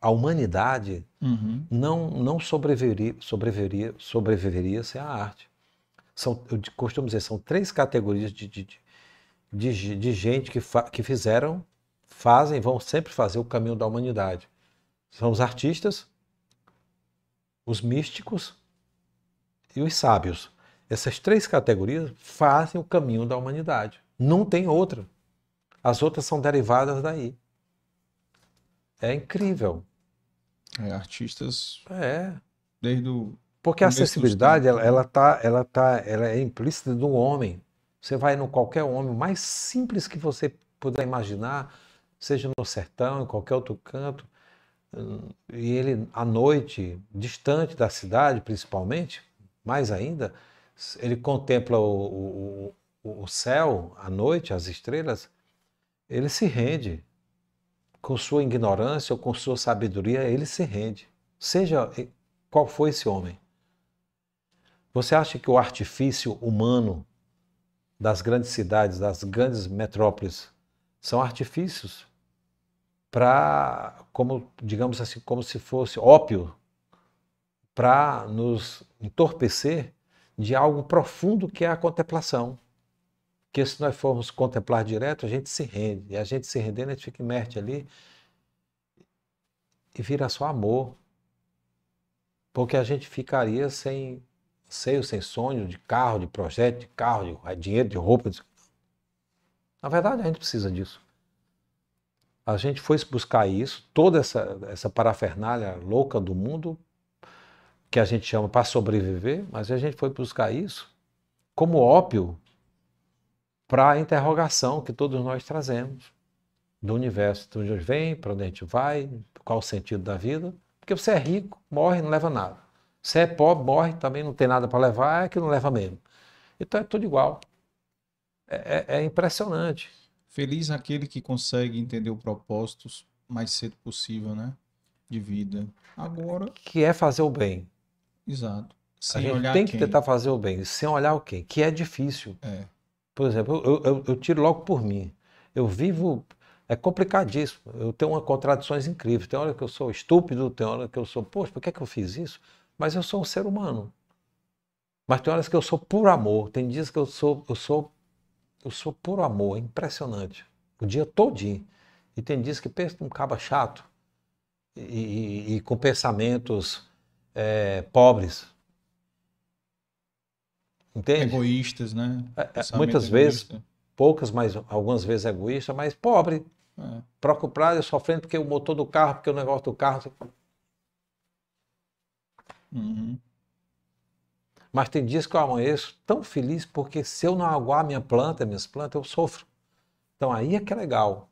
a, humanidade uhum. não, não sobreviveria, sobreviveria, sobreviveria sem a arte. São, eu costumo dizer, são três categorias de, de, de, de gente que, fa, que fizeram, fazem, vão sempre fazer o caminho da humanidade. São os artistas, os místicos e os sábios. Essas três categorias fazem o caminho da humanidade. Não tem outra. As outras são derivadas daí. É incrível. É, artistas. É. Desde o. Porque a acessibilidade, ela, ela, tá, ela, tá, ela é implícita do homem. Você vai no qualquer homem, mais simples que você puder imaginar, seja no sertão, em qualquer outro canto, hum, e ele, à noite, distante da cidade principalmente, mais ainda, ele contempla o, o, o céu à noite, as estrelas, ele se rende com sua ignorância ou com sua sabedoria, ele se rende. Seja qual foi esse homem. Você acha que o artifício humano das grandes cidades, das grandes metrópoles, são artifícios para, como digamos assim, como se fosse ópio, para nos entorpecer de algo profundo que é a contemplação. Porque se nós formos contemplar direto, a gente se rende. E a gente se rendendo, a gente fica imerso ali e vira só amor. Porque a gente ficaria sem seio, sem sonho, de carro, de projeto, de carro, de dinheiro, de roupa. De... Na verdade, a gente precisa disso. A gente foi buscar isso, toda essa, essa parafernália louca do mundo, que a gente chama para sobreviver, mas a gente foi buscar isso como ópio para a interrogação que todos nós trazemos do universo. De onde a gente vem, para onde a gente vai, qual o sentido da vida. Porque você é rico, morre, não leva nada. Você é pobre, morre, também não tem nada para levar, é que não leva mesmo. Então é tudo igual. É, é, é impressionante. Feliz aquele que consegue entender o propósito mais cedo possível, né? De vida. Agora. Que é fazer o bem. Exato. Sem a gente tem que tentar fazer o bem, sem olhar o que que é difícil. É. Por exemplo, eu, eu, eu tiro logo por mim. Eu vivo é complicadíssimo. Eu tenho uma contradições incríveis. Tem hora que eu sou estúpido, tem hora que eu sou, poxa, por que, é que eu fiz isso? Mas eu sou um ser humano. Mas tem horas que eu sou por amor. Tem dias que eu sou, eu sou, eu sou por amor. É impressionante. O dia todinho. E tem dias que penso num caba chato e, e, e com pensamentos é, pobres. Entende? Egoístas, né? É, é muitas egoísta. vezes, poucas, mas algumas vezes egoísta, mas pobre. É. Preocupado e sofrendo porque o motor do carro, porque o negócio do carro. Uhum. Mas tem dias que eu amanheço tão feliz porque se eu não aguar minha planta, minhas plantas, eu sofro. Então aí é que é legal.